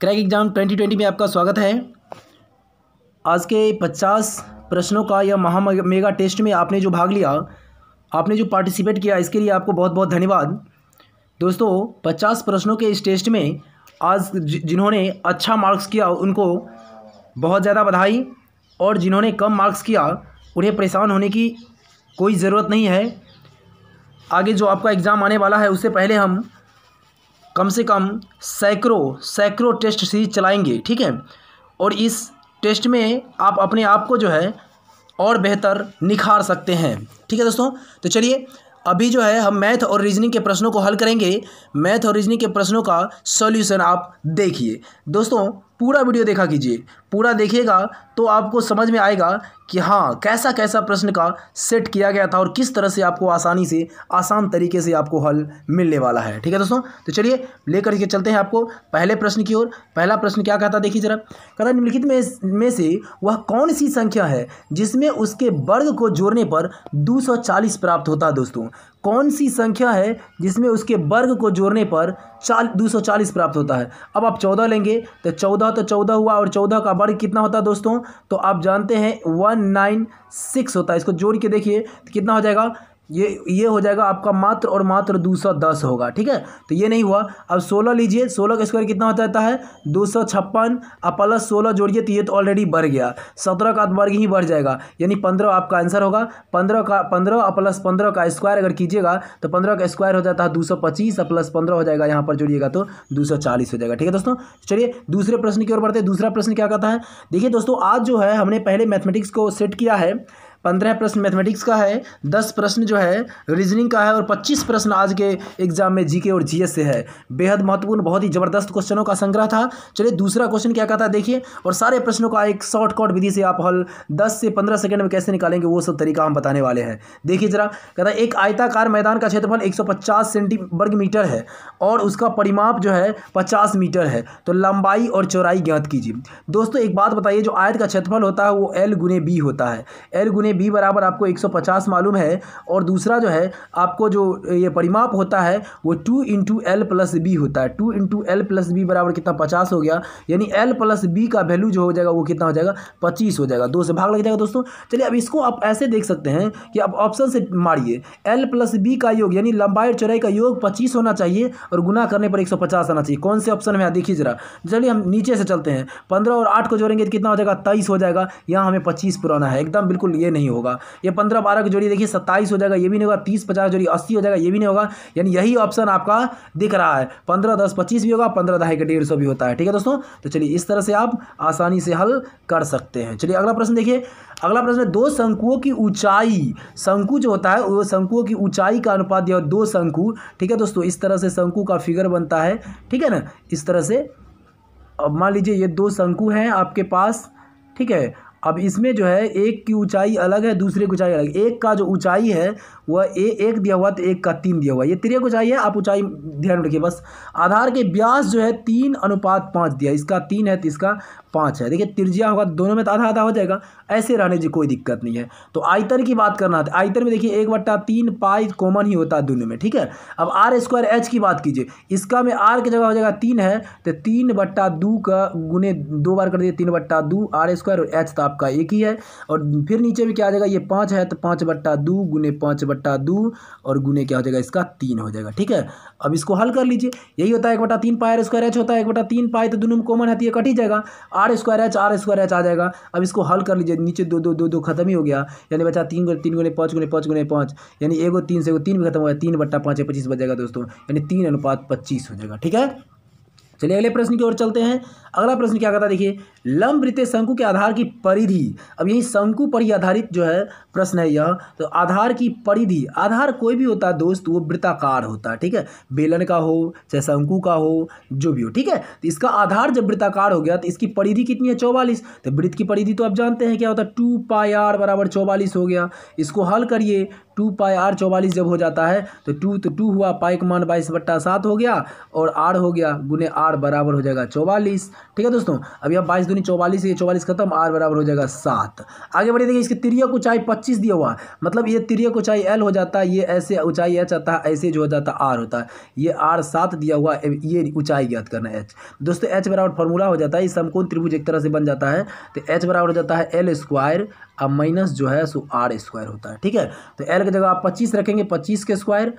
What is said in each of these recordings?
crack exam 2020 में आपका स्वागत है आज के 50 प्रश्नों का यह महा मेगा टेस्ट में आपने जो भाग लिया आपने जो पार्टिसिपेट किया इसके लिए आपको बहुत बहुत धन्यवाद दोस्तों 50 प्रश्नों के इस टेस्ट में आज जिन्होंने अच्छा मार्क्स किया उनको बहुत ज़्यादा बधाई और जिन्होंने कम मार्क्स किया उन्हें परेशान होने की कोई ज़रूरत नहीं है आगे जो आपका एग्ज़ाम आने वाला है उससे पहले हम कम से कम सैकड़ों सैकड़ों टेस्ट सीरीज चलाएंगे ठीक है और इस टेस्ट में आप अपने आप को जो है और बेहतर निखार सकते हैं ठीक है दोस्तों तो चलिए अभी जो है हम मैथ और रीजनिंग के प्रश्नों को हल करेंगे मैथ और रीजनिंग के प्रश्नों का सॉल्यूशन आप देखिए दोस्तों पूरा वीडियो देखा कीजिए पूरा देखिएगा तो आपको समझ में आएगा कि हाँ कैसा कैसा प्रश्न का सेट किया गया था और किस तरह से आपको आसानी से आसान तरीके से आपको हल मिलने वाला है ठीक है दोस्तों तो चलिए लेकर के चलते हैं आपको पहले प्रश्न की ओर पहला प्रश्न क्या कहता देखिए जरा कहता निम्नलिखित में में से वह कौन सी संख्या है जिसमें उसके वर्ग को जोड़ने पर दो प्राप्त होता है दोस्तों कौन सी संख्या है जिसमें उसके वर्ग को जोड़ने पर चाल दो सौ चालीस प्राप्त होता है अब आप चौदह लेंगे तो चौदह तो चौदह हुआ और चौदह का वर्ग कितना होता है दोस्तों तो आप जानते हैं वन नाइन सिक्स होता है इसको जोड़ के देखिए तो कितना हो जाएगा ये ये हो जाएगा आपका मात्र और मात्र दो सौ दस होगा ठीक है तो ये नहीं हुआ अब सोलह लीजिए सोलह का स्क्वायर कितना हो जाता है दो सौ छप्पन और प्लस सोलह जोड़िए तो ये तो ऑलरेडी बढ़ गया सत्रह का वर्ग ही बढ़ जाएगा यानी पंद्रह आपका आंसर होगा पंद्रह का पंद्रह और प्लस पंद्रह का स्क्वायर अगर कीजिएगा तो पंद्रह का स्क्वायर हो जाता है दो सौ पच्चीस और प्लस पंद्रह हो जाएगा यहाँ पर जोड़िएगा तो दो सौ चालीस हो जाएगा ठीक है दोस्तों चलिए दूसरे प्रश्न की ओर बढ़ते हैं दूसरा प्रश्न क्या कहता है देखिए दोस्तों आज जो है हमने पहले मैथमेटिक्स को सेट किया है पंद्रह प्रश्न मैथमेटिक्स का है दस प्रश्न जो है रीजनिंग का है और पच्चीस प्रश्न आज के एग्जाम में जीके और जीएस से है बेहद महत्वपूर्ण बहुत ही जबरदस्त क्वेश्चनों का संग्रह था चलिए दूसरा क्वेश्चन क्या कहता है देखिए और सारे प्रश्नों का एक शॉर्टकट विधि से आप हल दस से पंद्रह सेकेंड में कैसे निकालेंगे वो सब तरीका हम बताने वाले हैं देखिए जरा कहता है एक आयताकार मैदान का क्षेत्रफल एक सेंटी वर्ग मीटर है और उसका परिमाप जो है पचास मीटर है तो लंबाई और चौराई ज्ञात कीजिए दोस्तों एक बात बताइए जो आयत का क्षेत्रफल होता है वो एल गुने बी होता है एल गुने बी बराबर आपको 150 मालूम है और दूसरा जो है आपको जो ये परिमाप होता है वो two into L plus B होता है two into L plus B बराबर कितना पचास हो गया यानी एल प्लस बी का वैल्यू जो हो जाएगा वो कितना हो जाएगा पच्चीस हो जाएगा दो से भाग लग जाएगा दोस्तों चलिए अब इसको आप ऐसे देख सकते हैं कि आप ऑप्शन से मारिए एल प्लस बी का योग यानी लंबाई चौराई का योग पच्चीस होना चाहिए और गुना करने पर एक सौ पचास आना चाहिए कौन से ऑप्शन में देखिए जरा चलिए हम नीचे से चलते हैं पंद्रह और आठ को जोड़ेंगे तो कितना हो जाएगा तेईस हो जाएगा यहाँ हमें पच्चीस पुराना है एकदम बिल्कुल ये नहीं नहीं होगा ये पंद्रह बारह की जोड़ी देखिए सत्ताईस हो जाएगा ये भी नहीं होगा तीस पचास जोड़ी अस्सी हो जाएगा ये भी नहीं होगा यानी यही ऑप्शन आपका दिख रहा है पंद्रह दस पच्चीस भी होगा पंद्रह दहाई का डेढ़ भी होता है ठीक है दोस्तों तो चलिए इस तरह से आप आसानी से हल कर सकते हैं चलिए अगला प्रश्न देखिए अगला प्रश्न है दो शंकुओं की ऊंचाई शंकु जो होता है वो शंकुओं की ऊंचाई का अनुपात दिया दो शंकु ठीक है दोस्तों इस तरह से शंकु का फिगर बनता है ठीक है ना इस तरह से अब मान लीजिए ये दो शंकु हैं आपके पास ठीक है अब इसमें जो है एक की ऊंचाई अलग है दूसरे की ऊंचाई अलग एक का जो ऊंचाई है वह ए एक दिया हुआ तो एक का तीन दिया हुआ ये तिरक ऊंचाई है आप ऊंचाई ध्यान रखिए बस आधार के ब्यास जो है तीन अनुपात पाँच दिया इसका तीन है तो इसका पाँच है देखिए त्रिज्या होगा दोनों में तो आधा आधा हो जाएगा ऐसे रहने की कोई दिक्कत नहीं है तो आयतर की बात करना था तो आयतर में देखिए एक बट्टा तीन पाई कॉमन ही होता है दोनों में ठीक है अब आर स्क्वायर एच की बात कीजिए इसका में आर की जगह हो जाएगा तीन है तो तीन बट्टा दू का गुने दो बार कर दिए तीन बट्टा दो आर स्क्वायर और एच था आपका एक ही है और फिर नीचे भी क्या आ जाएगा ये पाँच है तो पाँच बट्टा दो गुने पाँच बट्टा दो और गुने क्या हो जाएगा इसका तीन हो जाएगा ठीक है अब इसको हल कर लीजिए यही होता है एक बटा तीन पायर स्क्वायर एच होता है एक बटा तीन पाए तो दोनों में कॉमन है तो ये कट ही जाएगा R square H R square H आ जाएगा अब इसको हल कर लीजिए नीचे दो दो दो दो खत्म ही हो गया यानी बचा तीन गुने तीन गुने पाँच गुने पाँच गुने पाँच यानी एगो तीन से एगो तीन भी खत्म हो गया तीन बट्टा पाँच पच्चीस बच जाएगा दोस्तों यानी तीन अनुपात पच्चीस हो जाएगा ठीक है चलिए अगले प्रश्न की ओर चलते हैं अगला प्रश्न क्या कहता है देखिए लंब रित शंकु के आधार की परिधि अब यही शंकु पर ही आधारित जो है प्रश्न है यह तो आधार की परिधि आधार कोई भी होता है दोस्त वो वृत्ताकार होता है ठीक है बेलन का हो चाहे शंकु का हो जो भी हो ठीक है तो इसका आधार जब वृत्ताकार हो गया तो इसकी परिधि कितनी है चौवालीस तो वृत्त की परिधि तो आप जानते हैं क्या होता है टू पाई आर बराबर चौवालीस हो गया इसको हल करिए टू पाई आर चौवालीस जब हो जाता है तो टू तो टू हुआ पाई का मान बाईस बट्टा सात हो गया और आर हो गया गुने आर बराबर हो जाएगा चौवालीस ठीक है दोस्तों अब यहाँ बाईस दूनी चौवालीस ये चौवालीस खत्म आर बराबर हो जाएगा सात आगे बढ़िए देखिए इसकी तिरियक ऊंचाई पच्चीस दिया हुआ मतलब ये तिरियक ऊंचाई एल हो जाता है ये ऐसे ऊंचाई एच आता है ऐसे जो हो जाता है आर होता है ये आर सात दिया हुआ ये ऊंचाई ज्ञात करना है एच दोस्तों एच बराबर फॉर्मूला हो जाता है ये समकोण त्रिभुज एक तरह से बन जाता है तो एच बराबर हो जाता है एल स्क्वायर अब माइनस जो है सो आर स्क्वायर होता है ठीक है तो एल की जगह आप पच्चीस रखेंगे पच्चीस के स्क्वायर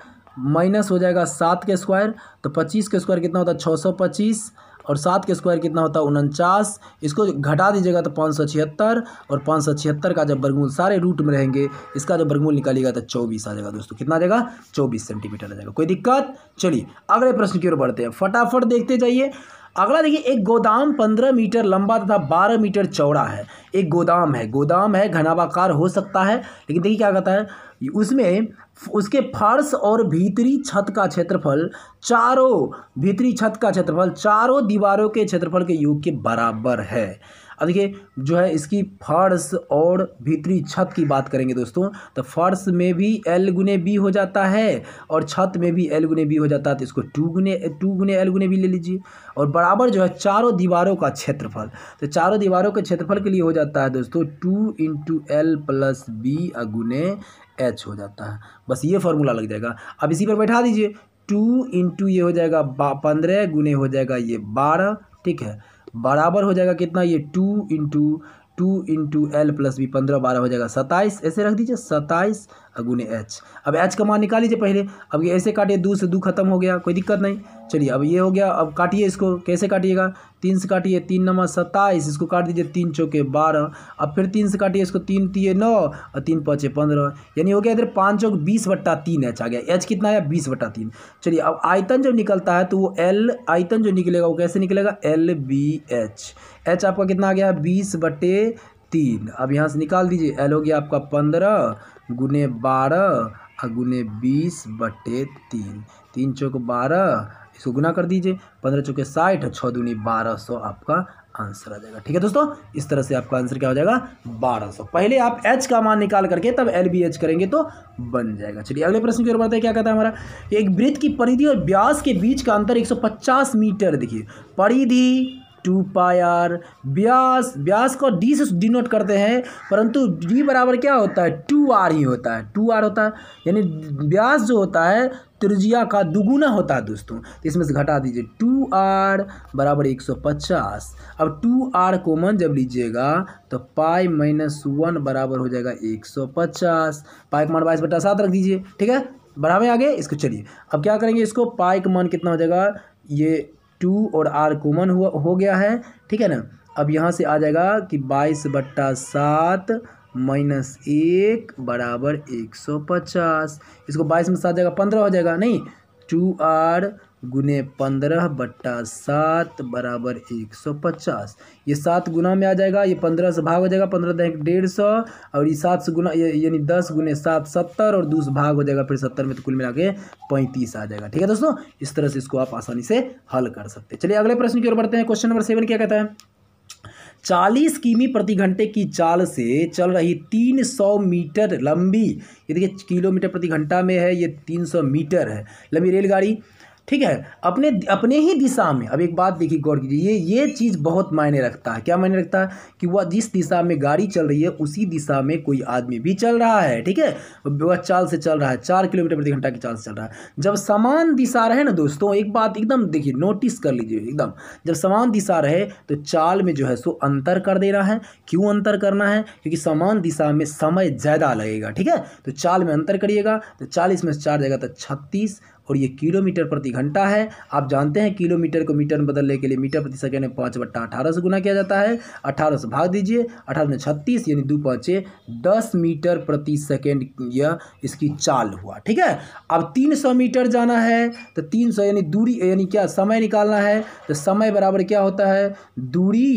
माइनस हो जाएगा सात के स्क्वायर तो पच्चीस के स्क्वायर कितना होता है छः सौ पच्चीस और सात के स्क्वायर कितना होता है उनचास इसको घटा दीजिएगा तो पाँच सौ छिहत्तर और पाँच सौ छिहत्तर का जब वर्गमूल सारे रूट में रहेंगे इसका जब वर्गमूल निकालिएगा तो चौबीस आ जाएगा दोस्तों कितना आ जाएगा चौबीस सेंटीमीटर आ जाएगा कोई दिक्कत चलिए अगले प्रश्न की ओर बढ़ते हैं फटाफट देखते जाइए अगला देखिए एक गोदाम पंद्रह मीटर लंबा तथा बारह मीटर चौड़ा है एक गोदाम है गोदाम है घनावाकार हो सकता है लेकिन देखिए क्या कहता है उसमें उसके फर्श और भीतरी छत का क्षेत्रफल चारों भीतरी छत का क्षेत्रफल चारों दीवारों के क्षेत्रफल के योग के बराबर है अब देखिए जो है इसकी फर्श और भीतरी छत की बात करेंगे दोस्तों तो फर्श में भी एल गुने बी हो जाता है और छत में भी एल गुने बी हो जाता है तो इसको टू गुने टू गुने एल गुने बी ले लीजिए और बराबर जो है चारों दीवारों का क्षेत्रफल तो चारों दीवारों के क्षेत्रफल के लिए हो जाता है दोस्तों two into L plus B अगुने एच हो जाता है बस ये फॉर्मूला लग जाएगा अब इसी पर बैठा दीजिए टू इंटू ये हो जाएगा पंद्रह गुने हो जाएगा ये बारह ठीक है बराबर हो जाएगा कितना ये two into two into L plus B पंद्रह बारह हो जाएगा सत्ताईस ऐसे रख दीजिए सत्ताईस गुने एच अब एच का मान निकाल लीजिए पहले अब ये ऐसे काटिए दो से दो खत्म हो गया कोई दिक्कत नहीं चलिए अब ये हो गया अब काटिए इसको कैसे काटिएगा तीन से काटिए तीन नंबर सत्ताईस इसको काट दीजिए तीन चौके बारह अब फिर तीन से काटिए इसको तीन तीन नौ और तीन पाँचे पंद्रह यानी हो गया इधर पाँच चौक बीस बट्टा तीन एच आ गया एच कितना आया बीस बट्टा तीन चलिए अब आयतन जब निकलता है तो वो एल आयतन जो निकलेगा वो कैसे निकलेगा एल बी एच एच आपका कितना आ गया बीस बटे तीन अब यहाँ से निकाल दीजिए एल हो गया आपका पंद्रह गुने बारह और गुने बीस बटे तीन तीन चौक बारह इसको गुना कर दीजिए पंद्रह चौके साठ छः दूनी बारह सौ आपका आंसर आ जाएगा ठीक है दोस्तों इस तरह से आपका आंसर क्या हो जाएगा बारह सौ पहले आप एच का मान निकाल करके तब एल बी एच करेंगे तो बन जाएगा चलिए अगले प्रश्न की ओर बढ़ते हैं क्या कहता है हमारा एक वृत्त की परिधि और ब्यास के बीच का अंतर एक मीटर देखिए परिधि टू पाई आर ब्यास ब्यास को डी से डिनोट करते हैं परंतु डी बराबर क्या होता है टू आर ही होता है टू आर होता है यानी ब्यास जो होता है त्रिज्या का दुगुना होता है दोस्तों तो इसमें से घटा दीजिए टू आर बराबर एक सौ पचास अब टू आर कॉमन जब लीजिएगा तो पाई माइनस वन बराबर हो जाएगा एक सौ पचास पाई कमान बाईस बटा सात रख दीजिए ठीक है बढ़ावे आगे इसको चलिए अब क्या करेंगे इसको पाई कमान कितना हो जाएगा ये टू और आर कॉमन हुआ हो गया है ठीक है ना अब यहाँ से आ जाएगा कि बाईस बट्टा सात माइनस एक बराबर एक सौ पचास इसको बाईस में सात जाएगा पंद्रह हो जाएगा नहीं टू आर गुने पंद्रह बट्टा सात बराबर एक सौ पचास ये सात गुना में आ जाएगा ये पंद्रह से भाग हो जाएगा पंद्रह दें डेढ़ सौ और ये सात से गुना यानी दस गुने सात सत्तर और दूस भाग हो जाएगा फिर सत्तर में तो कुल मिला के पैंतीस आ जाएगा ठीक है दोस्तों इस तरह से इसको आप आसानी से हल कर सकते हैं चलिए अगले प्रश्न की ओर बढ़ते हैं क्वेश्चन नंबर सेवन क्या कहता है चालीस किमी प्रति घंटे की चाल से चल रही तीन सौ मीटर लंबी ये देखिए किलोमीटर प्रति घंटा में है ये तीन सौ मीटर है लंबी रेलगाड़ी ठीक है अपने अपने ही दिशा में अब एक बात देखिए गौर कीजिए ये ये चीज़ बहुत मायने रखता है क्या मायने रखता है कि वह जिस दिशा में गाड़ी चल रही है उसी दिशा में कोई आदमी भी चल रहा है ठीक है वह चाल से चल रहा है चार किलोमीटर प्रति घंटा की चाल से चल रहा है जब समान दिशा रहे ना दोस्तों एक बात एकदम देखिए नोटिस कर लीजिए एकदम जब समान दिशा रहे तो चाल में जो है सो अंतर कर देना है क्यों अंतर करना है क्योंकि समान दिशा में समय ज़्यादा लगेगा ठीक है तो चाल में अंतर करिएगा तो चालीस में से चार जाएगा तो छत्तीस और ये किलोमीटर प्रति घंटा है आप जानते हैं किलोमीटर को मीटर में बदलने के लिए मीटर प्रति सेकेंड में पाँच बट्टा अठारह से गुना किया जाता है अठारह से भाग दीजिए अठारह में छत्तीस यानी दो पाँचे दस मीटर प्रति सेकेंड यह इसकी चाल हुआ ठीक है अब तीन सौ मीटर जाना है तो तीन सौ यानी दूरी यानी क्या समय निकालना है तो समय बराबर क्या होता है दूरी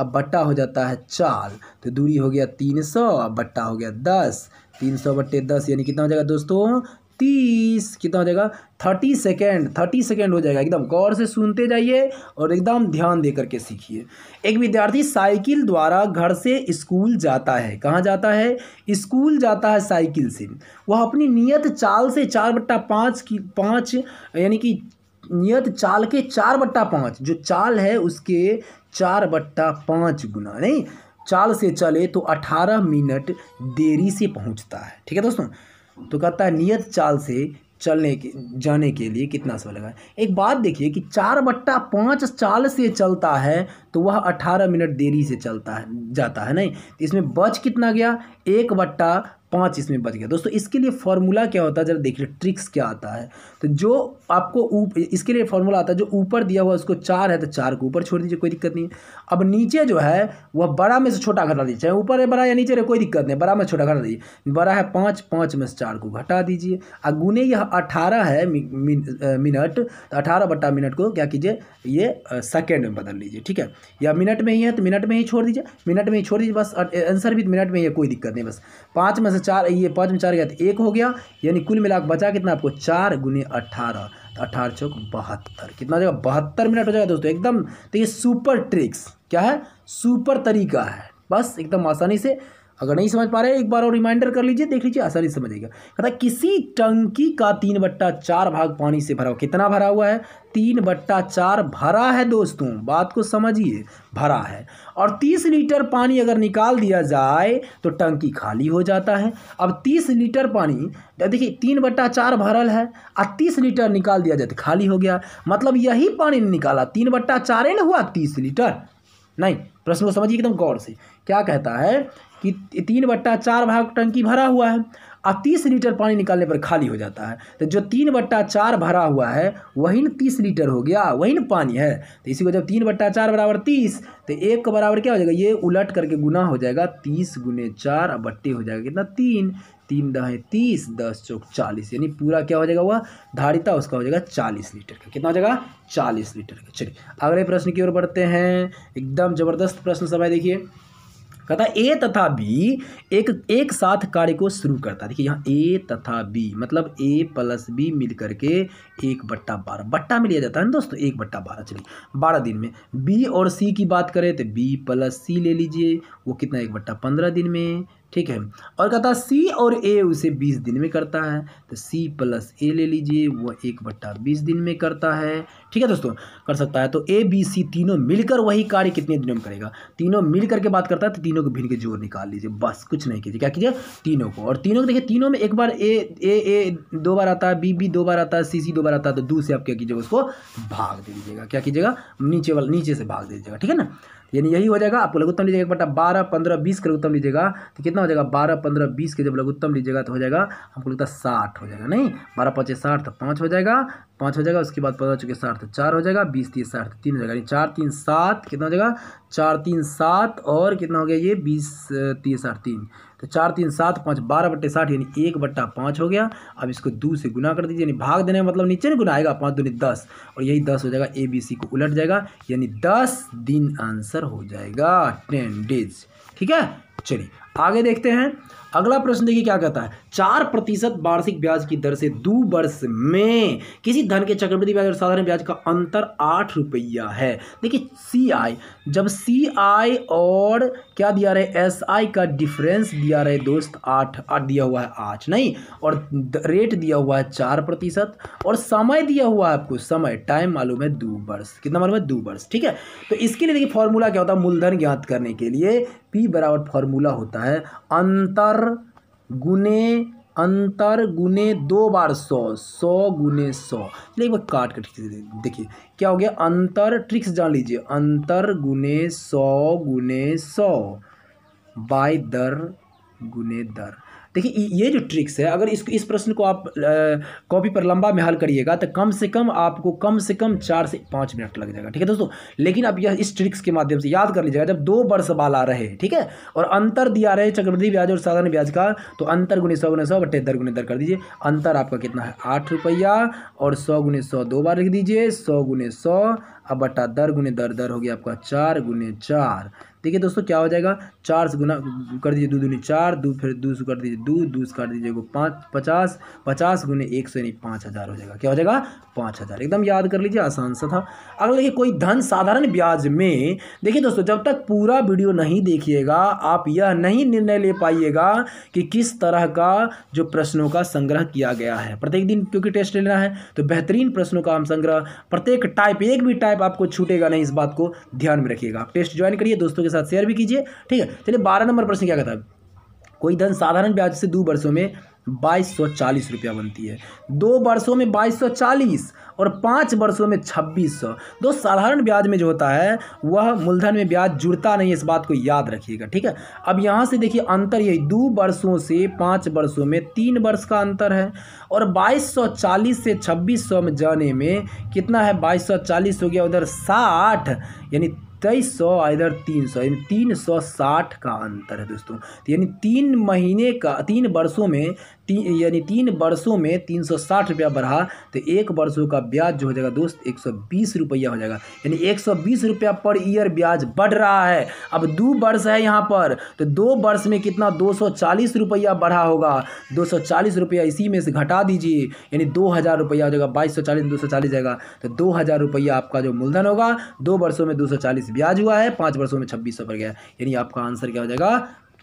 अब बट्टा हो जाता है चाल तो दूरी हो गया तीन सौ अब बट्टा हो गया दस तीन सौ बट्टे दस यानी कितना हो जाएगा दोस्तों तीस कितना हो जाएगा थर्टी सेकेंड थर्टी सेकेंड हो जाएगा एकदम गौर से सुनते जाइए और एकदम ध्यान दे करके सीखिए एक विद्यार्थी साइकिल द्वारा घर से स्कूल जाता है कहाँ जाता है स्कूल जाता है साइकिल से वह अपनी नियत चाल से चार बट्टा पाँच की पाँच यानी कि नियत चाल के चार बट्टा पाँच जो चाल है उसके चार बट्टा पाँच गुना नहीं चाल से चले तो अठारह मिनट देरी से पहुँचता है ठीक है दोस्तों तो कहता है नियत चाल से चलने के जाने के लिए कितना समय लगा एक बात देखिए कि चार बट्टा पाँच चाल से चलता है तो वह अठारह मिनट देरी से चलता है जाता है नहीं तो इसमें बच कितना गया एक बट्टा पाँच इसमें बच गया दोस्तों इसके लिए फार्मूला क्या होता है जरा देखिए ट्रिक्स क्या आता है तो जो आपको उप, इसके लिए फार्मूला आता है जो ऊपर दिया हुआ उसको चार है तो चार को ऊपर छोड़ दीजिए कोई दिक्कत नहीं है अब नीचे जो है वह बड़ा में से छोटा घटा दीजिए चाहे ऊपर है बड़ा या नीचे रहे कोई दिक्कत नहीं बड़ा में छोटा घटा दीजिए बड़ा है पाँच पाँच में से चार को घटा दीजिए और गुने यह अठारह है मिनट तो अठारह बट्टा मिनट को क्या कीजिए ये सेकेंड में बदल लीजिए ठीक है या मिनट में ही है तो मिनट में ही छोड़ दीजिए मिनट में ही छोड़ दीजिए बस आंसर भी मिनट में ही है कोई दिक्कत नहीं बस पाँच में से चार ये पाँच में चार गया तो एक हो गया यानी कुल मिलाकर बचा कितना आपको चार गुने अठारह तो अठारह चौक बहत्तर कितना हो जाएगा बहत्तर मिनट हो जाएगा दोस्तों एकदम तो ये सुपर ट्रिक्स क्या है सुपर तरीका है बस एकदम आसानी से अगर नहीं समझ पा रहे एक बार और रिमाइंडर कर लीजिए देख लीजिए आसानी से समझेगा कहता किसी टंकी का तीन बट्टा चार भाग पानी से भरा हुआ कितना भरा हुआ है तीन बट्टा चार भरा है दोस्तों बात को समझिए भरा है और तीस लीटर पानी अगर निकाल दिया जाए तो टंकी खाली हो जाता है अब तीस लीटर पानी देखिए तीन बट्टा चार भरल है और तीस लीटर निकाल दिया जाए तो खाली हो गया मतलब यही पानी निकाला तीन बट्टा चार ही ना हुआ तीस लीटर नहीं प्रश्न को समझिए एकदम गौर से क्या कहता है कि तीन बट्टा चार भाग टंकी भरा हुआ है और तीस लीटर पानी निकालने पर खाली हो जाता है तो जो तीन बट्टा चार भरा हुआ है वही न तीस लीटर हो गया वही ना पानी है तो इसी को जब तीन बट्टा चार बराबर तीस तो एक को बराबर क्या हो जाएगा ये उलट करके गुना हो जाएगा तीस गुने चार और बट्टे हो जाएगा कितना तीन तीन दहें तीस दस चौक चालीस यानी पूरा क्या हो जाएगा वह धारिता उसका हो जाएगा चालीस लीटर का कितना हो जाएगा चालीस लीटर का चलिए अगले प्रश्न की ओर बढ़ते हैं एकदम ज़बरदस्त प्रश्न समय देखिए तथा ए तथा बी एक एक साथ कार्य को शुरू करता है देखिए यहाँ ए तथा बी मतलब ए प्लस बी मिल करके एक बट्टा बारह बट्टा में लिया जाता है ना दोस्तों एक बट्टा बारह चलिए बारह दिन में बी और सी की बात करें तो बी प्लस सी ले लीजिए वो कितना एक बट्टा पंद्रह दिन में ठीक है और कहता सी और ए उसे बीस दिन में करता है तो सी प्लस ए ले लीजिए वो एक बट्टा बीस दिन में करता है ठीक है दोस्तों कर सकता है तो ए बी सी तीनों मिलकर वही कार्य कितने दिनों में करेगा तीनों मिल करके बात करता है तो तीनों को भिन्न के जोर निकाल लीजिए बस कुछ नहीं कीजिए क्या कीजिए तीनों को और तीनों को देखिए तीनों में एक बार ए ए ए दो बार आता है बी बी दो बार आता है सी सी दो बार आता है तो दू से आप क्या कीजिएगा उसको भाग दे दीजिएगा क्या कीजिएगा नीचे वाला नीचे से भाग दे दीजिएगा ठीक है ना यानी यही हो जाएगा आपको लघुत्तम लीजिएगा एक बटा बारह पंद्रह बीस का लघुत्तम लीजिएगा तो कितना हो जाएगा बारह पंद्रह बीस के जब लघुत्तम लीजिएगा तो हो जाएगा हमको लगता है साठ हो जाएगा नहीं बारह पाँच साठ तो पाँच हो जाएगा पाँच हो जाएगा उसके बाद पंद्रह चौके साठ तो चार हो जाएगा बीस तीस साठ तो तीन हो जाएगा यानी चार तीन सात कितना हो जाएगा चार तीन सात और कितना हो गया ये बीस तीस साठ तीन तो चार तीन सात पाँच बारह बट्टे साठ यानी एक बट्टा पाँच हो गया अब इसको दो से गुना कर दीजिए यानी भाग देने का मतलब नीचे नहीं गुना आएगा पाँच दूनी दस और यही दस हो जाएगा ए बी सी को उलट जाएगा यानी दस दिन आंसर हो जाएगा टेन डेज ठीक है चलिए आगे देखते हैं अगला प्रश्न देखिए क्या कहता है चार प्रतिशत वार्षिक ब्याज की दर से दो वर्ष में किसी धन के चक्रवृद्धि ब्याज और साधारण ब्याज का अंतर आठ रुपया है देखिए सी आई जब सी आई और क्या दिया रहे एस आई का डिफरेंस दिया रहे दोस्त आठ आठ दिया हुआ है आठ नहीं और रेट दिया हुआ है चार प्रतिशत और समय दिया हुआ है आपको समय टाइम मालूम है दो वर्ष कितना मालूम है दो वर्ष ठीक है तो इसके लिए देखिए फॉर्मूला क्या होता है मूलधन ज्ञात करने के लिए पी बराबर फॉर्मूला होता है अंतर गुने अंतर गुने दो बार सौ सौ गुने सौ चलिए काट कर देखिए क्या हो गया अंतर ट्रिक्स जान लीजिए अंतर गुने सौ गुने सौ बाय दर गुने दर देखिए ये जो ट्रिक्स है अगर इस इस प्रश्न को आप कॉपी पर लंबा में हल करिएगा तो कम से कम आपको कम से कम चार से पाँच मिनट लग जाएगा ठीक है दोस्तों लेकिन अब यह इस ट्रिक्स के माध्यम से याद कर लीजिएगा जब दो वर्ष बाल आ रहे हैं ठीक है और अंतर दिया रहे चक्रवृद्धि ब्याज और साधारण ब्याज का तो अंतर गुने सौ गुने सौ बटे दर गुने दर कर दीजिए अंतर आपका कितना है आठ रुपया और सौ गुने सौ दो बार लिख दीजिए सौ गुने सौ अब बटा दर गुने दर दर हो गया आपका चार गुने चार देखिए दोस्तों क्या हो जाएगा चार से गुना कर दीजिए दो दूनी चार दो फिर दो से कर दीजिए दो दो से कर दीजिएगा पाँच पचास पचास गुने एक सौ यानी पाँच हज़ार हो जाएगा क्या हो जाएगा पाँच हज़ार एकदम याद कर लीजिए आसान सा था अगला देखिए कोई धन साधारण ब्याज में देखिए दोस्तों जब तक पूरा वीडियो नहीं देखिएगा आप यह नहीं निर्णय ले पाइएगा कि किस तरह का जो प्रश्नों का संग्रह किया गया है प्रत्येक दिन क्योंकि टेस्ट लेना है तो बेहतरीन प्रश्नों का हम संग्रह प्रत्येक टाइप एक भी टाइप टाइप आपको छूटेगा नहीं इस बात को ध्यान में रखिएगा आप टेस्ट ज्वाइन करिए दोस्तों के साथ शेयर भी कीजिए ठीक है चलिए बारह नंबर प्रश्न क्या कहता है कोई धन साधारण ब्याज से दो वर्षों में बाईस सौ चालीस रुपया बनती है दो वर्षों में बाईस सौ चालीस और पाँच वर्षों में छब्बीस सौ दो साधारण ब्याज में जो होता है वह मूलधन में ब्याज जुड़ता नहीं है इस बात को याद रखिएगा ठीक है अब यहाँ से देखिए अंतर यही दो वर्षों से पाँच वर्षों में तीन वर्ष का अंतर है और बाईस सौ चालीस से 2600 सौ में जाने में कितना है बाईस सौ चालीस हो गया उधर साठ यानी तेईस सौ इधर तीन सौ यानी तीन सौ साठ का अंतर है दोस्तों तो यानी तीन महीने का तीन वर्षों में तीन यानी तीन वर्षों में तीन सौ साठ रुपया बढ़ा तो एक वर्षों का ब्याज जो हो जाएगा दोस्त एक सौ बीस रुपया हो जाएगा यानी एक सौ बीस रुपया पर ईयर ब्याज बढ़ रहा है अब दो वर्ष है यहाँ पर तो दो वर्ष में कितना दो सौ चालीस रुपया बढ़ा होगा दो सौ चालीस रुपया इसी में से घटा दीजिए यानी दो हज़ार रुपया हो जाएगा बाईस सौ चालीस दो सौ चालीस जाएगा तो दो हज़ार रुपया आपका जो मूलधन होगा दो वर्षों में दो सौ चालीस ब्याज हुआ है पाँच वर्षों में छब्बीस सौ बढ़ गया यानी आपका आंसर क्या हो जाएगा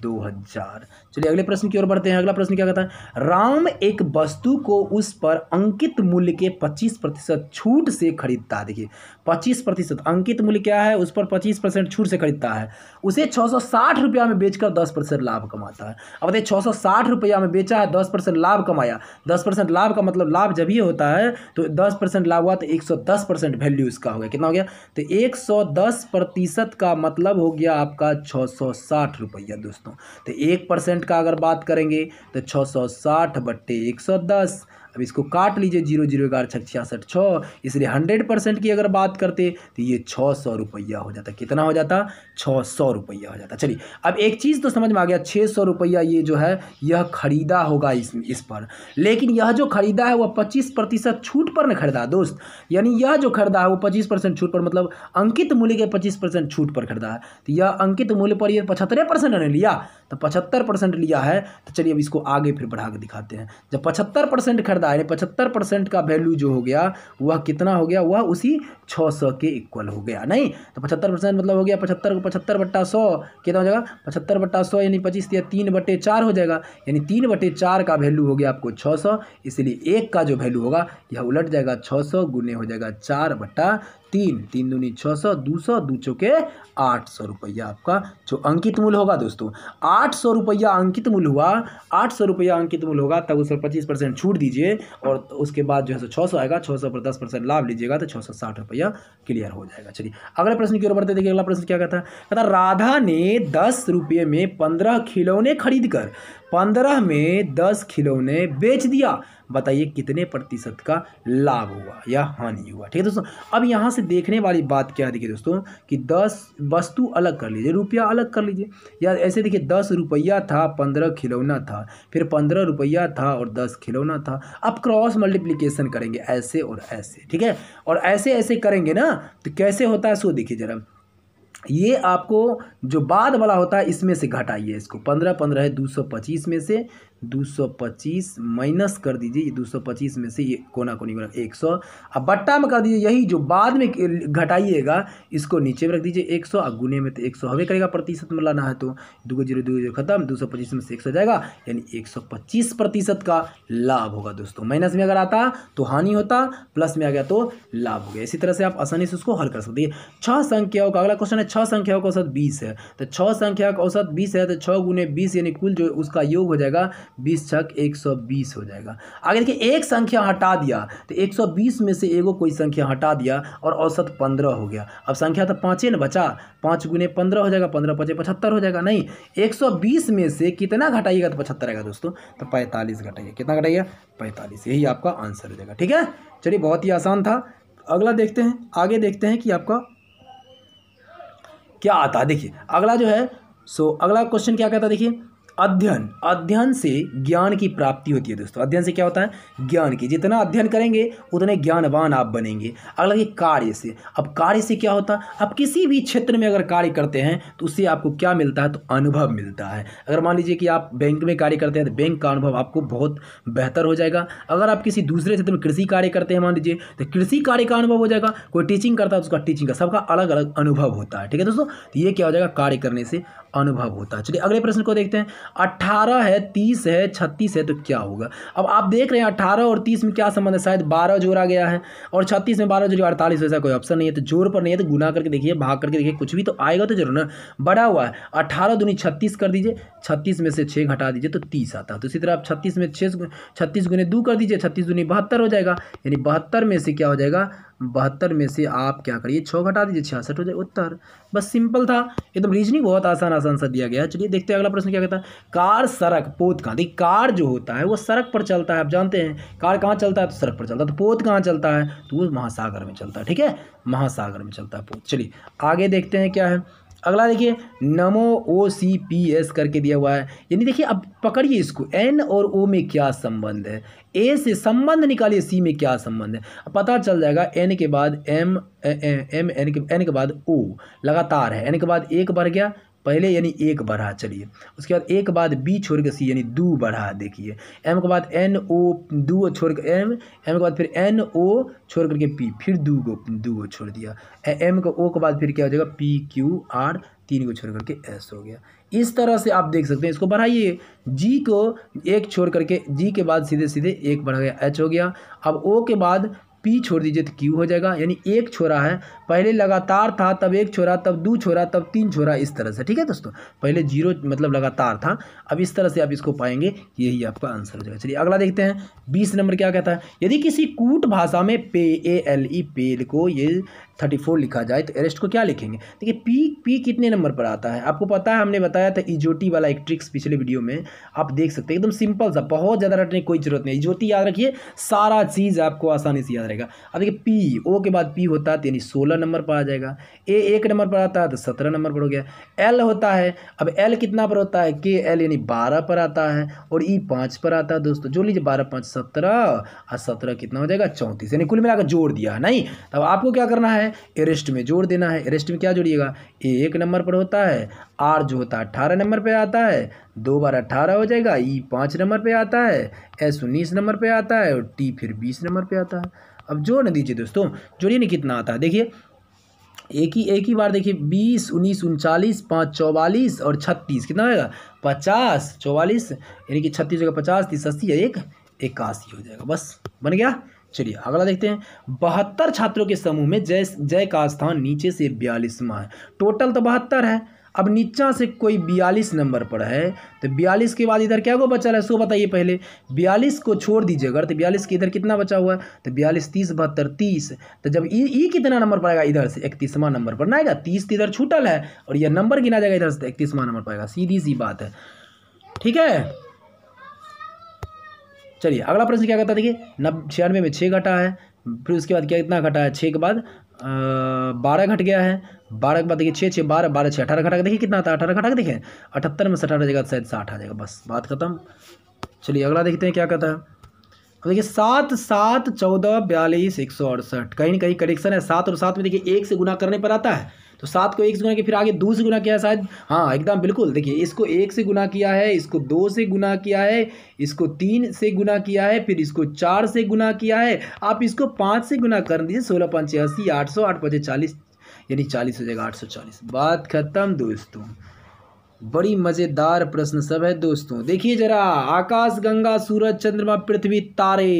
दो हज़ार चलिए अगले प्रश्न की ओर बढ़ते हैं अगला प्रश्न क्या कहता है राम एक वस्तु को उस पर अंकित मूल्य के पच्चीस प्रतिशत छूट से खरीदता है देखिए पच्चीस प्रतिशत अंकित मूल्य क्या है उस पर पच्चीस परसेंट छूट से खरीदता है उसे छः सौ साठ रुपया में बेचकर दस परसेंट लाभ कमाता है अब देखिए छः सौ साठ रुपया में बेचा है दस परसेंट लाभ कमाया दस परसेंट लाभ का मतलब लाभ जब ही होता है तो दस परसेंट लाभ हुआ तो एक सौ दस परसेंट वैल्यू इसका हो गया कितना हो गया तो एक सौ दस प्रतिशत का मतलब हो गया आपका छः सौ साठ रुपया दोस्तों तो एक परसेंट का अगर बात करेंगे तो छः सौ साठ बट्टे एक सौ दस अब इसको काट लीजिए जीरो जीरो ग्यारह छः छियासठ छः इसलिए हंड्रेड परसेंट की अगर बात करते तो ये छः सौ रुपया हो जाता कितना हो जाता छः सौ रुपया हो जाता चलिए अब एक चीज़ तो समझ में आ गया छः सौ रुपया ये जो है यह ख़रीदा होगा इस इस पर लेकिन यह जो ख़रीदा है वह पच्चीस प्रतिशत छूट पर ना खरीदा दोस्त यानी यह जो खरीदा है वो पच्चीस परसेंट छूट पर मतलब अंकित मूल्य के पच्चीस परसेंट छूट पर खरीदा है तो यह अंकित मूल्य पर यह पचहत्तर परसेंट लिया तो पचहत्तर परसेंट लिया है तो चलिए अब इसको आगे फिर बढ़ा के दिखाते हैं जब पचहत्तर परसेंट खरीदा यानी पचहत्तर परसेंट का वैल्यू जो हो गया वह कितना हो गया वह उसी छः सौ के इक्वल हो गया नहीं तो पचहत्तर परसेंट मतलब हो गया पचहत्तर को पचहत्तर बट्टा सौ कितना हो जाएगा पचहत्तर बट्टा सौ यानी पच्चीस या तीन बटे चार हो जाएगा यानी तीन बटे चार का वैल्यू हो गया आपको छः सौ इसलिए एक का जो वैल्यू होगा यह उलट जाएगा छः सौ गुने हो जाएगा चार बट्टा तीन तीन दूनी छः सौ दो सौ दो चौके आठ सौ रुपया आपका जो अंकित मूल्य होगा दोस्तों आठ सौ रुपया अंकित मूल्य हुआ आठ सौ रुपया अंकित मूल्य होगा तब उस पर पच्चीस परसेंट छूट दीजिए और उसके बाद जो है सो छः सौ आएगा छः सौ पर दस परसेंट लाभ लीजिएगा तो छः सौ साठ रुपया क्लियर हो जाएगा चलिए अगले प्रश्न की ओर बढ़ते देखिए अगला प्रश्न क्या कहता है कहता राधा ने दस रुपये में पंद्रह खिलौने खरीद कर पंद्रह में दस खिलौने बेच दिया बताइए कितने प्रतिशत का लाभ हुआ या हानि हुआ ठीक है दोस्तों अब यहाँ से देखने वाली बात क्या देखिए दोस्तों कि दस वस्तु अलग कर लीजिए रुपया अलग कर लीजिए या ऐसे देखिए दस रुपया था पंद्रह खिलौना था फिर पंद्रह रुपया था और दस खिलौना था अब क्रॉस मल्टीप्लीकेशन करेंगे ऐसे और ऐसे ठीक है और ऐसे ऐसे करेंगे ना तो कैसे होता है सो देखिए ज़रा ये आपको जो बाद वाला होता है इसमें से घटाइए इसको पंद्रह पंद्रह है दो सौ पच्चीस में से 225 माइनस कर दीजिए ये 225 में से ये कोना कोनी कोना 100 अब बट्टा में कर दीजिए यही जो बाद में घटाइएगा इसको नीचे में रख दीजिए 100 और गुने में तो 100 हवे करेगा प्रतिशत में लाना है तो दो जीरो दो जीरो खत्म 225 में से 100 जाएगा यानी 125 प्रतिशत का लाभ होगा दोस्तों माइनस में अगर आता तो हानि होता प्लस में आ गया तो लाभ हो गया इसी तरह से आप आसानी से उसको हल कर सकते छः संख्याओं का अगला क्वेश्चन है छः संख्याओं का औसत बीस है तो छः संख्या का औसत बीस है तो छः गुने बीस यानी कुल जो उसका योग हो जाएगा बीस छक एक सौ बीस हो जाएगा आगे देखिए एक संख्या हटा दिया तो एक सौ बीस में से एगो कोई संख्या हटा दिया और औसत पंद्रह हो गया अब संख्या तो पाँचे ना बचा पाँच गुने पंद्रह हो जाएगा पंद्रह पचे पचहत्तर हो जाएगा नहीं एक सौ बीस में से कितना घटाइएगा तो पचहत्तर आएगा दोस्तों तो पैंतालीस घटाइए कितना घटाइए पैंतालीस यही आपका आंसर हो जाएगा ठीक है चलिए बहुत ही आसान था अगला देखते हैं आगे देखते हैं कि आपका क्या आता है देखिए अगला जो है सो अगला क्वेश्चन क्या कहता है देखिए अध्ययन अध्ययन से ज्ञान की प्राप्ति होती है दोस्तों अध्ययन से क्या होता है ज्ञान की जितना अध्ययन करेंगे उतने ज्ञानवान आप बनेंगे अगला ये कार्य से अब कार्य से क्या होता है अब किसी भी क्षेत्र में अगर कार्य करते हैं तो उससे आपको क्या मिलता है तो अनुभव मिलता है अगर मान लीजिए कि आप बैंक में कार्य करते हैं तो बैंक का अनुभव आपको बहुत बेहतर हो जाएगा अगर आप किसी दूसरे क्षेत्र में कृषि कार्य करते हैं मान लीजिए तो कृषि कार्य का अनुभव हो जाएगा कोई टीचिंग करता है तो उसका टीचिंग का सबका अलग अलग अनुभव होता है ठीक है दोस्तों तो ये क्या हो जाएगा कार्य करने से अनुभव होता है चलिए अगले प्रश्न को देखते हैं अट्ठारह है तीस है छत्तीस है तो क्या होगा अब आप देख रहे हैं अट्ठारह और तीस में क्या संबंध है शायद बारह जोड़ा गया है और छत्तीस में बारह जोड़ी अड़तालीस वैसा कोई ऑप्शन नहीं है तो जोर पर नहीं है तो गुना करके देखिए भाग करके देखिए कुछ भी तो आएगा तो जरूर ना बड़ा हुआ है अट्ठारह दुनी छत्तीस कर दीजिए छत्तीस में से छः घटा दीजिए तो तीस आता है तो इसी तरह आप छत्तीस में छः छत्तीस गुने दो कर दीजिए छत्तीस दुनी बहत्तर हो जाएगा यानी बहत्तर में से क्या हो जाएगा बहत्तर में से आप क्या करिए छः घटा दीजिए छियासठ हो जाए उत्तर बस सिंपल था एकदम रीजनिंग तो बहुत आसान आसान सा दिया गया चलिए देखते हैं अगला प्रश्न क्या कहता है कार सड़क पोत कहाँ देखिए कार जो होता है वो सड़क पर चलता है आप जानते हैं कार कहाँ चलता है तो सड़क पर चलता है तो पोत कहाँ चलता है तो वो महासागर में चलता है ठीक है महासागर में चलता है पोत चलिए आगे देखते हैं क्या है अगला देखिए नमो ओ सी पी एस करके दिया हुआ है यानी देखिए अब पकड़िए इसको एन और ओ में क्या संबंध है ए से संबंध निकालिए सी में क्या संबंध है पता चल जाएगा एन के बाद एम एम एन के एन के बाद ओ लगातार है एन के बाद एक बढ़ गया पहले यानी एक बढ़ा चलिए उसके बाद एक बाद बी छोड़ के सी यानी दो बढ़ा देखिए एम के बाद एन ओ दो छोड़ के एम एम के बाद फिर एन ओ छोड़ करके पी फिर दो को दो को छोड़ दिया एम के ओ के बाद फिर क्या हो जाएगा पी क्यू आर तीन को छोड़ करके एस हो गया इस तरह से आप देख सकते हैं इसको बढ़ाइए जी को एक छोड़ करके जी के बाद सीधे सीधे एक बढ़ा गया एच हो गया अब ओ के बाद पी छोड़ दीजिए तो क्यू हो जाएगा यानी एक छोड़ा है पहले लगातार था तब एक छोरा तब दो छोरा तब तीन छोरा इस तरह से ठीक है दोस्तों पहले जीरो मतलब लगातार था अब इस तरह से आप इसको पाएंगे यही आपका आंसर हो जाएगा चलिए अगला देखते हैं बीस नंबर क्या कहता है यदि किसी कूट भाषा में पे ए एल ई पेल को ये थर्टी फोर लिखा जाए तो एरेस्ट को क्या लिखेंगे देखिए पी पी कितने नंबर पर आता है आपको पता है हमने बताया था इजोटी वाला एक ट्रिक्स पिछले वीडियो में आप देख सकते हैं एकदम सिंपल सा बहुत ज़्यादा रटने की कोई ज़रूरत नहीं इजोटी याद रखिए सारा चीज़ आपको आसानी से याद रहेगा अब देखिए पी ओ के बाद पी होता है तो यानी सोलह नंबर पर आ जाएगा ए एक नंबर पर आता है तो सत्रह नंबर पर हो गया एल होता है अब एल कितना पर होता है के एल यानी बारह पर आता है और ई e पाँच पर आता है दोस्तों जोड़ लीजिए बारह पाँच सत्रह और सत्रह कितना हो जाएगा चौंतीस यानी कुल मिलाकर जोड़ दिया नहीं तब आपको क्या करना है एरेस्ट में जोड़ देना है एरेस्ट में क्या जोड़िएगा ए एक नंबर पर होता है आर जो होता है अठारह नंबर पर आता है दो बार अट्ठारह हो जाएगा ई e पाँच नंबर पर आता है एस उन्नीस नंबर पर आता है और टी फिर बीस नंबर पर आता है अब जोड़ दीजिए दोस्तों जोड़िए नहीं कितना आता है देखिए एक ही एक ही बार देखिए बीस उन्नीस उनचालीस पाँच चौवालीस और छत्तीस कितना होगा पचास चौवालीस यानी कि छत्तीस होगा पचास तीस अस्सी एक इक्यासी हो जाएगा बस बन गया चलिए अगला देखते हैं बहत्तर छात्रों के समूह में जय जय का स्थान नीचे से बयालीसवा है टोटल तो बहत्तर है अब नीचा से कोई बयालीस नंबर पर है तो बयालीस के बाद इधर क्या को बचा रहा है सो बताइए पहले बयालीस को छोड़ दीजिए अगर तो बयालीस के इधर कितना बचा हुआ है तो बयालीस तीस बहत्तर तीस तो जब ई कितना नंबर पड़ेगा इधर से इकतीसवां नंबर पर ना आएगा तीस तो इधर छूटल है और यह नंबर गिना जाएगा इधर से तो इकतीसवां नंबर पर आएगा सीधी सी बात है ठीक है चलिए अगला प्रश्न क्या कहता है देखिए नब छियानवे में छः घटा है फिर उसके बाद क्या इतना घटा है छः के बाद बारह घट गया है बारह के बाद देखिए छः छः बारह बारह छः अठारह घटा देखिए कितना आता है अठारह घटा देखें अठहत्तर में से अठारह जगह तो शायद साठ आ जाएगा बस बात खत्म चलिए अगला देखते हैं क्या कहता है तो देखिए सात सात चौदह बयालीस एक सौ अड़सठ कहीं ना कहीं करेक्शन है सात और सात में देखिए एक से गुना करने पर आता है तो सात को एक से गुना किया फिर आगे दो से गुना किया है शायद हाँ एकदम बिल्कुल देखिए इसको एक से गुना किया है इसको दो से गुना किया है इसको तीन से गुना किया है फिर इसको चार से गुना किया है आप इसको पाँच से गुना कर दीजिए सोलह अस्सी आठ सौ आठ पचे चालीस यानी चालीस हो जाएगा आठ सौ चालीस बात खत्म दोस्तों बड़ी मज़ेदार प्रश्न सब है दोस्तों देखिए जरा आकाश गंगा सूरज चंद्रमा पृथ्वी तारे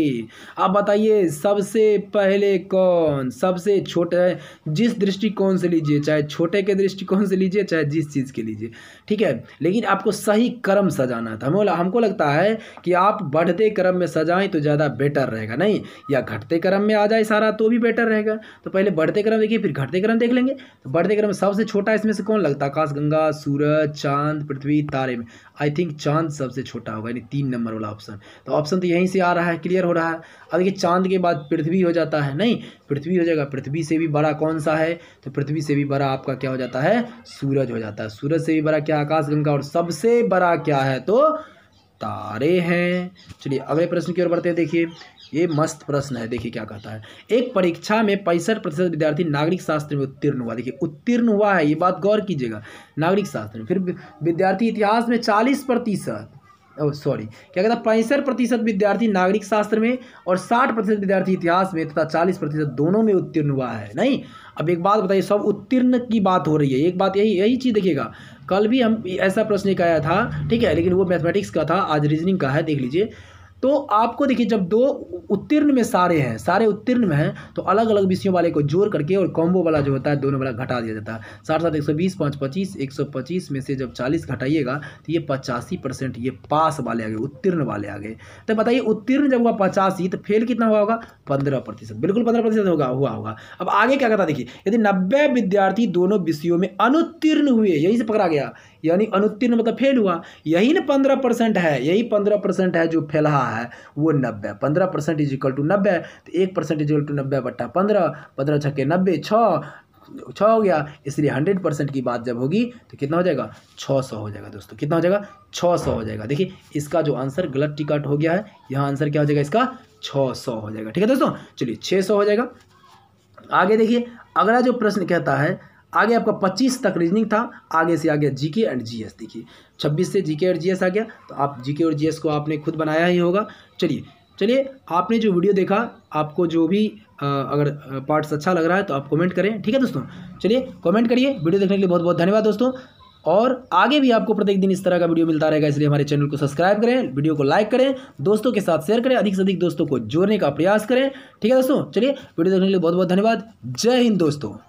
आप बताइए सबसे पहले कौन सबसे छोटे जिस दृष्टिकोण से लीजिए चाहे छोटे के दृष्टिकोण से लीजिए चाहे जिस चीज़ के लीजिए ठीक है लेकिन आपको सही क्रम सजाना था हमें हमको लगता है कि आप बढ़ते क्रम में सजाएं तो ज़्यादा बेटर रहेगा नहीं या घटते क्रम में आ जाए सारा तो भी बेटर रहेगा तो पहले बढ़ते क्रम देखिए फिर घटते क्रम देख लेंगे तो बढ़ते क्रम सबसे छोटा इसमें से कौन लगता आकाश गंगा सूरज चांद पृथ्वी तारे में आई थिंक चांद सबसे छोटा होगा यानी तीन नंबर वाला ऑप्शन तो ऑप्शन तो यहीं से आ रहा है क्लियर हो रहा है अब देखिए चांद के बाद पृथ्वी हो जाता है नहीं पृथ्वी हो जाएगा पृथ्वी से भी बड़ा कौन सा है तो पृथ्वी से भी बड़ा आपका क्या हो जाता है सूरज हो जाता है सूरज से भी बड़ा क्या आकाशगंगा और सबसे बड़ा क्या है तो तारे हैं चलिए अगले प्रश्न की ओर बढ़ते हैं देखिए ये मस्त प्रश्न है देखिए क्या कहता है एक परीक्षा में पैंसठ प्रतिशत विद्यार्थी नागरिक शास्त्र में उत्तीर्ण हुआ देखिए उत्तीर्ण हुआ है ये बात गौर कीजिएगा नागरिक शास्त्र में फिर विद्यार्थी इतिहास में चालीस प्रतिशत सॉरी क्या कहता है पैंसठ प्रतिशत विद्यार्थी नागरिक शास्त्र में और साठ प्रतिशत विद्यार्थी इतिहास में तथा चालीस प्रतिशत दोनों में उत्तीर्ण हुआ है नहीं अब एक बात बताइए सब उत्तीर्ण की बात हो रही है एक बात यही यही चीज़ देखिएगा कल भी हम ऐसा प्रश्न एक आया था ठीक है लेकिन वो मैथमेटिक्स का था आज रीजनिंग का है देख लीजिए तो आपको देखिए जब दो उत्तीर्ण में सारे हैं सारे उत्तीर्ण में हैं तो अलग अलग विषयों वाले को जोड़ करके और कॉम्बो वाला जो होता है दोनों वाला घटा दिया जाता है साथ साथ एक सौ बीस पाँच पच्चीस एक सौ पच्चीस में से जब चालीस घटाइएगा तो ये पचासी परसेंट ये पास वाले आ गए उत्तीर्ण वाले आ गए तो बताइए उत्तीर्ण जब हुआ पचासी तो फेल कितना हुआ होगा पंद्रह प्रतिशत बिल्कुल पंद्रह प्रतिशत होगा हुआ होगा अब आगे क्या करता देखिए यदि नब्बे विद्यार्थी दोनों विषयों में अनुत्तीर्ण हुए यहीं से पकड़ा गया यानी अनुत्तीर्ण मतलब फेल हुआ यही ना पंद्रह परसेंट है यही पंद्रह परसेंट है जो फैला है वो नब्बे पंद्रह परसेंट इज इक्वल टू नब्बे तो एक परसेंट इज इक्वल टू नब्बे बट्टा पंद्रह पंद्रह छक्के नब्बे छ हो गया इसलिए हंड्रेड परसेंट की बात जब होगी तो कितना हो जाएगा छः सौ हो जाएगा दोस्तों कितना हो जाएगा छः सौ हो जाएगा देखिए इसका जो आंसर गलत टिकट हो गया है यहाँ आंसर क्या हो जाएगा इसका छः सौ हो जाएगा ठीक है दोस्तों चलिए छः सौ हो जाएगा आगे देखिए अगला जो प्रश्न कहता है आगे आपका 25 तक रीजनिंग था आगे से आ गया जीके एंड जीएस देखिए 26 से जीके और जीएस आ गया तो आप जीके और जीएस को आपने खुद बनाया ही होगा चलिए चलिए आपने जो वीडियो देखा आपको जो भी आ, अगर पार्ट्स अच्छा लग रहा है तो आप कमेंट करें ठीक है दोस्तों चलिए कमेंट करिए वीडियो देखने के लिए बहुत बहुत धन्यवाद दोस्तों और आगे भी आपको प्रत्येक दिन इस तरह का वीडियो मिलता रहेगा इसलिए हमारे चैनल को सब्सक्राइब करें वीडियो को लाइक करें दोस्तों के साथ शेयर करें अधिक से अधिक दोस्तों को जोड़ने का प्रयास करें ठीक है दोस्तों चलिए वीडियो देखने के लिए बहुत बहुत धन्यवाद जय हिंद दोस्तों